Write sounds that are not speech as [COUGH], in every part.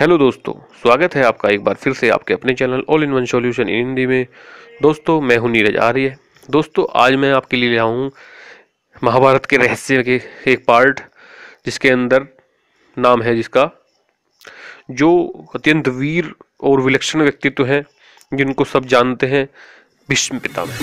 hello दोस्तों स्वागत है आपका एक बार फिर से आपके अपने channel all in one solution in Hindi में दोस्तों मैं हूं नीरज आर्य दोस्तों आज मैं आपके लिए ले आऊँ महाभारत के रहस्य के एक पार्ट जिसके अंदर नाम है जिसका जो अत्यंत वीर और विलक्षण व्यक्तित्व हैं जिनको सब जानते हैं भीष्म पिता में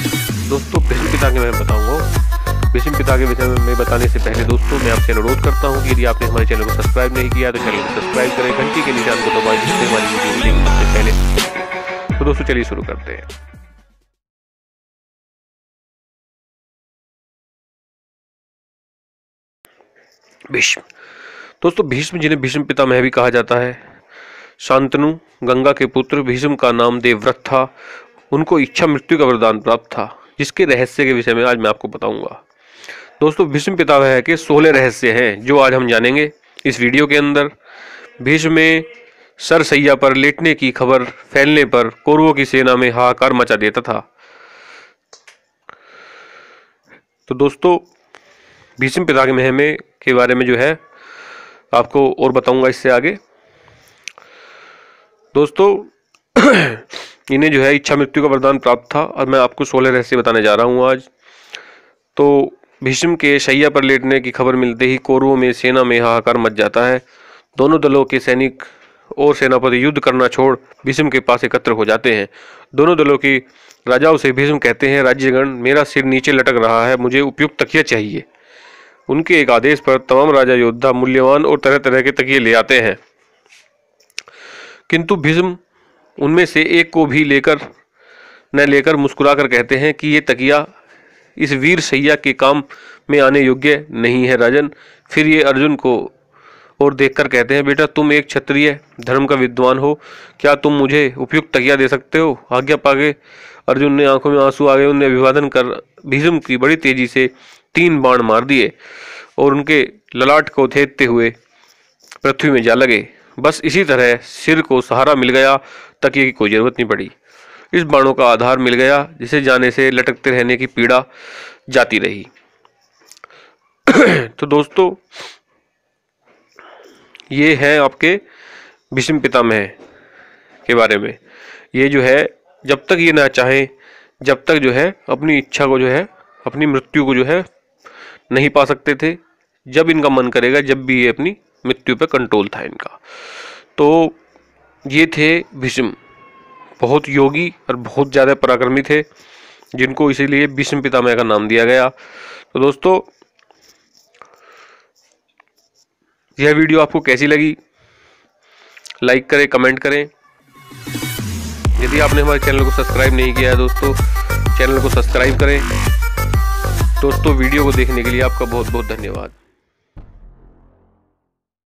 दोस्तों भीष्म पिता के मैं बताऊँगा विषम पिता के तो विषय में बताने से पहले दोस्तों मैं आपसे अनुरोध करता हूँ कि यदि आपने हमारे चैनल को सब्सक्राइब नहीं किया तो चैनल को सब्सक्राइब करें घंटी के निशान को दबाए जिससे हमारी वीडियो मिलेगी सबसे पहले तो दोस्तों चलिए शुरू करते हैं भीष्म दोस्तों भीष्म जिन्हें भीष्म पिता पितामह भी कहा जाता है शांतनु गंगा के पुत्र भीष्म का नाम देवव्रत था उनको इच्छा मृत्यु का वरदान प्राप्त था जिसके रहस्य के विषय में आज मैं आपको बताऊंगा दोस्तों भीष्म पितामह के सोलह रहस्य हैं जो आज हम जानेंगे इस वीडियो के अंदर भीष्म में सरसैया पर लेटने की खबर फैलने पर कौरवों की सेना में हाहाकार मचा देता था तो दोस्तों भीष्म पिता के महमे के बारे में जो है आपको और बताऊंगा इससे आगे दोस्तों [CLEARS THROAT] इन्हें जो है इच्छा मृत्यु का वरदान प्राप्त था और मैं आपको सोलह रहस्य बताने जा रहा हूं आज तो भीष्म के शैया पर लेटने की खबर मिलते ही कौरवों में सेना में हाहाकार मच जाता है दोनों दलों के सैनिक और सेनापति युद्ध करना छोड़ भीष्म के पास एकत्र हो जाते हैं दोनों दलों की राजाओं से भीष्म कहते हैं राज्यगण मेरा सिर नीचे लटक रहा है मुझे उपयुक्त तकिया चाहिए उनके एक आदेश पर तमाम राजा योद्धा मूल्यवान और तरह तरह के तकिए ले आते हैं किंतु भीष्म उनमें से एक को भी लेकर न लेकर मुस्कुराकर कहते हैं कि ये तकिया इस वीर सैया के काम में आने योग्य नहीं है राजन फिर ये अर्जुन को और देखकर कहते हैं बेटा तुम एक क्षत्रिय धर्म का विद्वान हो क्या तुम मुझे उपयुक्त तकिया दे सकते हो आज्ञा पागे अर्जुन ने आंखों में आंसू आ गए उन्हें अभिवादन कर भीष्म की बड़ी तेजी से तीन बाण मार दिए और उनके ललाट को थेतते हुए पृथ्वी में जा लगे बस इसी तरह सिर को सहारा मिल गया तकिए की कोई जरूरत नहीं पड़ी इस बाणों का आधार मिल गया जिसे जाने से लटकते रहने की पीड़ा जाती रही [CLEARS THROAT] तो दोस्तों ये है आपके भीष्म पितामह के बारे में ये जो है जब तक ये ना चाहे जब तक जो है अपनी इच्छा को जो है अपनी मृत्यु को जो है नहीं पा सकते थे जब इनका मन करेगा जब भी ये अपनी मृत्यु पर कंट्रोल था इनका तो ये थे भीष्म बहुत योगी और बहुत ज़्यादा पराक्रमी थे जिनको इसीलिए विष्णु पितामह का नाम दिया गया तो दोस्तों यह वीडियो आपको कैसी लगी लाइक करें कमेंट करें यदि आपने हमारे चैनल को सब्सक्राइब नहीं किया है दोस्तों चैनल को सब्सक्राइब करें दोस्तों वीडियो को देखने के लिए आपका बहुत बहुत धन्यवाद